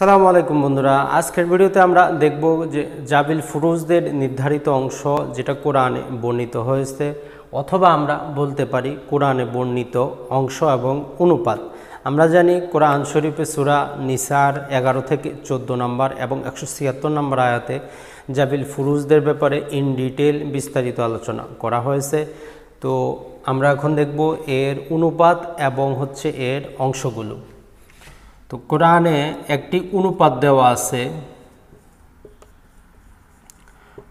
সালামু আলাইকুম বন্ধুরা আজকের ভিডিওতে আমরা দেখব যে জাবিল ফুরুজদের নির্ধারিত অংশ যেটা কোরআনে বর্ণিত হয়েছে অথবা আমরা বলতে পারি কোরআনে বর্ণিত অংশ এবং অনুপাত আমরা জানি কোরআন শরীফে সুরা নিসার এগারো থেকে চোদ্দো নম্বর এবং একশো ছিয়াত্তর নম্বর আয়াতে জাবিল ফুরুজদের ব্যাপারে ইন ডিটেল বিস্তারিত আলোচনা করা হয়েছে তো আমরা এখন দেখব এর অনুপাত এবং হচ্ছে এর অংশগুলো তো কোরআনে একটি অনুপাত দেওয়া আছে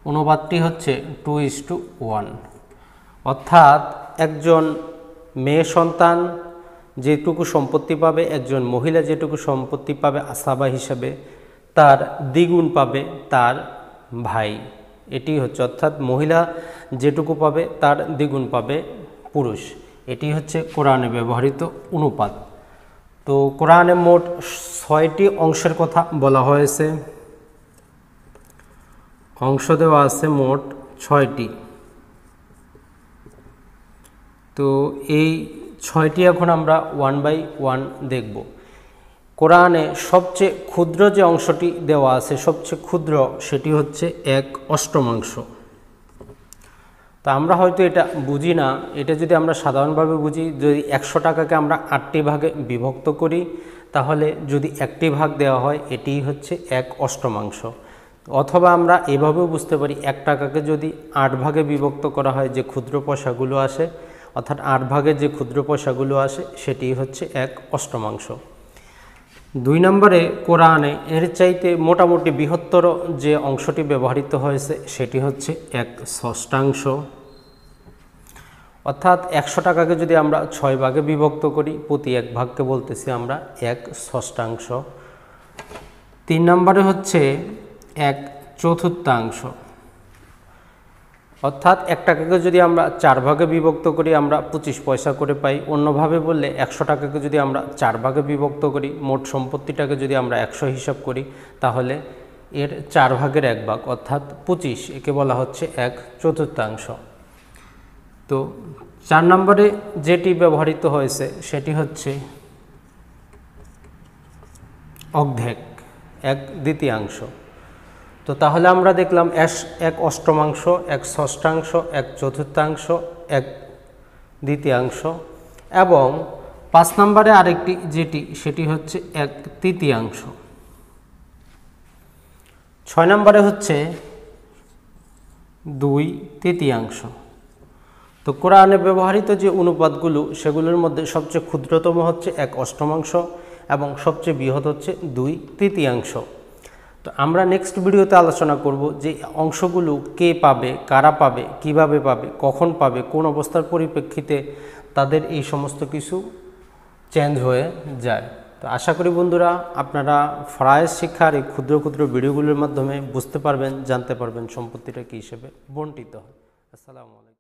অনুপাতটি হচ্ছে টু ইস টু ওয়ান অর্থাৎ একজন মেয়ে সন্তান যেটুকু সম্পত্তি পাবে একজন মহিলা যেটুকু সম্পত্তি পাবে আসাবা হিসাবে তার দ্বিগুণ পাবে তার ভাই এটি হচ্ছে অর্থাৎ মহিলা যেটুকু পাবে তার দ্বিগুণ পাবে পুরুষ এটি হচ্ছে কোরআনে ব্যবহৃত অনুপাত তো কোরআনে মোট ছয়টি অংশের কথা বলা হয়েছে অংশ দেওয়া আছে মোট ছয়টি তো এই ছয়টি এখন আমরা ওয়ান বাই ওয়ান দেখব কোরআনে সবচেয়ে ক্ষুদ্র যে অংশটি দেওয়া আছে সবচেয়ে ক্ষুদ্র সেটি হচ্ছে এক অষ্টমাংশ তা আমরা হয়তো এটা বুঝি না এটা যদি আমরা সাধারণভাবে বুঝি যদি একশো টাকাকে আমরা আটটি ভাগে বিভক্ত করি তাহলে যদি একটি ভাগ দেওয়া হয় এটি হচ্ছে এক অষ্টমাংশ অথবা আমরা এভাবেও বুঝতে পারি এক টাকাকে যদি আট ভাগে বিভক্ত করা হয় যে ক্ষুদ্র পয়সাগুলো আসে অর্থাৎ আট ভাগে যে ক্ষুদ্র পয়সাগুলো আসে সেটি হচ্ছে এক অষ্টমাংশ দুই নম্বরে কোরআনে এর চাইতে মোটামুটি বৃহত্তর যে অংশটি ব্যবহৃত হয়েছে সেটি হচ্ছে এক ষষ্ঠাংশ অর্থাৎ একশো টাকাকে যদি আমরা ছয় ভাগে বিভক্ত করি প্রতি এক ভাগকে বলতেছি আমরা এক ষষ্ঠাংশ তিন নম্বরে হচ্ছে এক চতুর্থাংশ অর্থাৎ এক টাকাকে যদি আমরা চার ভাগে বিভক্ত করি আমরা পঁচিশ পয়সা করে পাই অন্যভাবে বললে একশো টাকাকে যদি আমরা চার ভাগে বিভক্ত করি মোট সম্পত্তিটাকে যদি আমরা একশো হিসাব করি তাহলে এর চার ভাগের এক ভাগ অর্থাৎ পঁচিশ একে বলা হচ্ছে এক চতুর্থাংশ তো চার নম্বরে যেটি ব্যবহৃত হয়েছে সেটি হচ্ছে অর্ধেক এক দ্বিতীয়াংশ তো তাহলে আমরা দেখলাম এক অষ্টমাংশ এক ষষ্ঠাংশ এক চতুর্থাংশ এক দ্বিতীয়াংশ এবং পাঁচ নম্বরে আরেকটি যেটি সেটি হচ্ছে এক তৃতীয়াংশ ছয় নম্বরে হচ্ছে দুই তৃতীয়াংশ তো কোরআনে ব্যবহৃত যে অনুপাতগুলো সেগুলোর মধ্যে সবচেয়ে ক্ষুদ্রতম হচ্ছে এক অষ্টমাংশ এবং সবচেয়ে বৃহৎ হচ্ছে দুই তৃতীয়াংশ তো আমরা নেক্সট ভিডিওতে আলোচনা করব যে অংশগুলো কে পাবে কারা পাবে কিভাবে পাবে কখন পাবে কোন অবস্থার পরিপ্রেক্ষিতে তাদের এই সমস্ত কিছু চেঞ্জ হয়ে যায় তো আশা করি বন্ধুরা আপনারা ফ্রায়েস শিক্ষার এই ক্ষুদ্র ক্ষুদ্র ভিডিওগুলোর মাধ্যমে বুঝতে পারবেন জানতে পারবেন সম্পত্তিটা কী হিসেবে বন্টিত হয় আসসালামু আলাইকুম